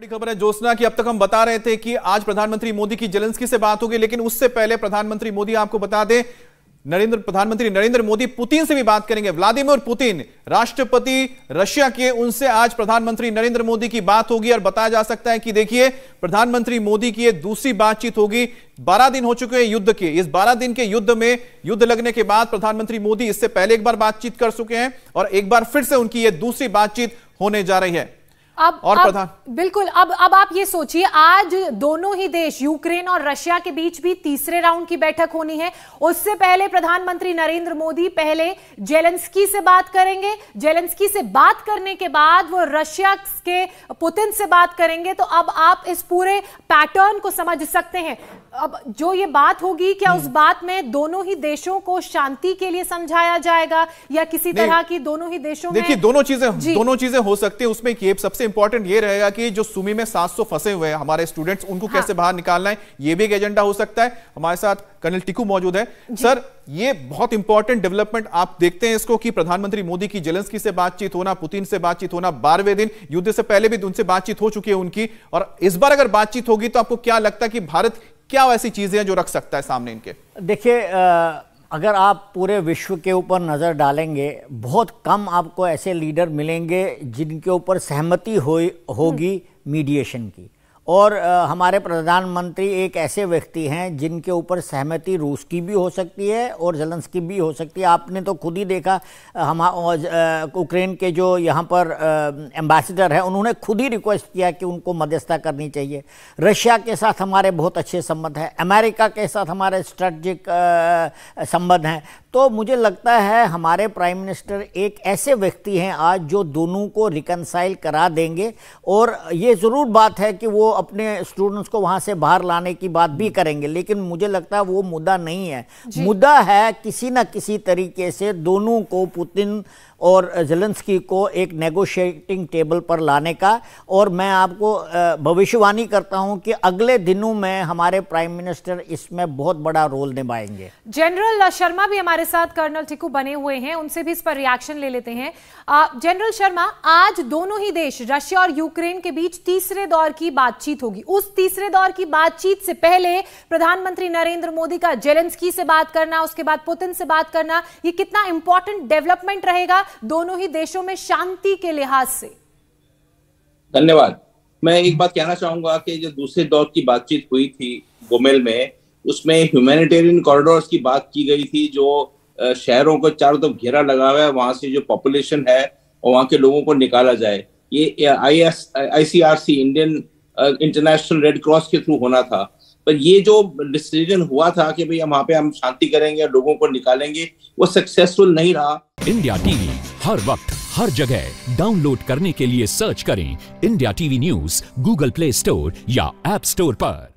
बड़ी खबर है जोशना की अब तक हम बता रहे थे कि आज प्रधानमंत्री मोदी की जेलेंस्की से बात होगी लेकिन उससे पहले प्रधानमंत्री मोदी आपको बता दें नरेंद्र प्रधानमंत्री नरेंद्र मोदी पुतिन से भी बात करेंगे व्लादिमीर पुतिन राष्ट्रपति रशिया के उनसे आज प्रधानमंत्री नरेंद्र मोदी की बात होगी और बताया जा सकता है कि देखिए प्रधानमंत्री मोदी की यह दूसरी बातचीत होगी 12 दिन हो चुके हैं युद्ध के इस 12 दिन के युद्ध में युद्ध लगने के बाद प्रधानमंत्री मोदी इससे पहले एक बार बातचीत कर चुके हैं और एक बार फिर से उनकी यह दूसरी बातचीत होने जा रही है अब और अब, बिल्कुल अब अब आप ये सोचिए आज दोनों ही देश यूक्रेन और रशिया के बीच भी तीसरे राउंड की बैठक होनी है उससे पहले प्रधानमंत्री नरेंद्र मोदी पहले जेलेंस्की से बात करेंगे जेलेंस्की से बात करने के बाद वो रशिया के पुतिन से बात करेंगे तो अब आप इस पूरे पैटर्न को समझ सकते हैं अब जो ये बात होगी क्या उस हम्म। बात में दोनों ही देशों को शांति के लिए समझाया जाएगा या किसी तरह की दोनों ही देशों देखिए दोनों चीजें दोनों चीजें हो सकती है उसमें ये सबसे इंपॉर्टेंट ये रहेगा कि जो सुमी में 700 फंसे हुए हैं हमारे स्टूडेंट्स उनको हाँ। कैसे बाहर निकालना है ये भी एक एजेंडा हो सकता है हमारे साथ कर्नल टिकू मौजूद है सर ये बहुत इंपॉर्टेंट डेवलपमेंट आप देखते हैं इसको कि प्रधानमंत्री मोदी की जेलेंसकी से बातचीत होना पुतिन से बातचीत होना बारहवें दिन युद्ध से पहले भी उनसे बातचीत हो चुकी है उनकी और इस बार अगर बातचीत होगी तो आपको क्या लगता है कि भारत क्या ऐसी चीजें जो रख सकता है सामने इनके देखिए अगर आप पूरे विश्व के ऊपर नज़र डालेंगे बहुत कम आपको ऐसे लीडर मिलेंगे जिनके ऊपर सहमति हो होगी मीडिएशन हम्म। की और हमारे प्रधानमंत्री एक ऐसे व्यक्ति हैं जिनके ऊपर सहमति रूस की भी हो सकती है और जलंस की भी हो सकती है आपने तो खुद ही देखा हम यूक्रेन के जो यहाँ पर एम्बेसडर हैं उन्होंने खुद ही रिक्वेस्ट किया कि उनको मध्यस्थता करनी चाहिए रशिया के साथ हमारे बहुत अच्छे संबंध हैं अमेरिका के साथ हमारे स्ट्रेटजिक संबंध हैं तो मुझे लगता है हमारे प्राइम मिनिस्टर एक ऐसे व्यक्ति हैं आज जो दोनों को रिकनसाइल करा देंगे और ये ज़रूर बात है कि वो अपने स्टूडेंट्स को वहां से बाहर लाने की बात भी करेंगे लेकिन मुझे लगता है वो मुद्दा नहीं है मुद्दा है किसी ना किसी तरीके से दोनों को पुतिन और जलंसकी को एक नेगोशिएटिंग टेबल पर लाने का और मैं आपको भविष्यवाणी करता हूं कि अगले दिनों में हमारे प्राइम मिनिस्टर इसमें बहुत बड़ा रोल निभाएंगे जनरल शर्मा भी हमारे साथ कर्नल टिकू बने हुए हैं उनसे भी इस पर रिएक्शन ले लेते हैं जनरल शर्मा आज दोनों ही देश रशिया और यूक्रेन के बीच तीसरे दौर की बात बातचीत होगी उस तीसरे दौर की बातचीत से पहले प्रधानमंत्री नरेंद्र मोदी का जेलेंसकी से बात करना उसके बाद पुतिन से बात करना यह कितना इंपॉर्टेंट डेवलपमेंट रहेगा दोनों ही देशों में शांति के लिहाज से धन्यवाद मैं एक बात कहना चाहूंगा कि जो दूसरे दौर की बातचीत हुई थी गोमेल में उसमें ह्यूमैनिटेरियन कॉरिडोर की बात की गई थी जो शहरों को चारों तरफ घेरा लगा हुआ है वहां से जो पॉपुलेशन है और वहां के लोगों को निकाला जाए ये I S ICRC Indian International Red Cross के थ्रू होना था पर ये जो डिसीजन हुआ था कि भाई हम वहाँ पे हम शांति करेंगे लोगों को निकालेंगे वो सक्सेसफुल नहीं रहा इंडिया टीवी हर वक्त हर जगह डाउनलोड करने के लिए सर्च करें India TV News Google Play Store या एप स्टोर पर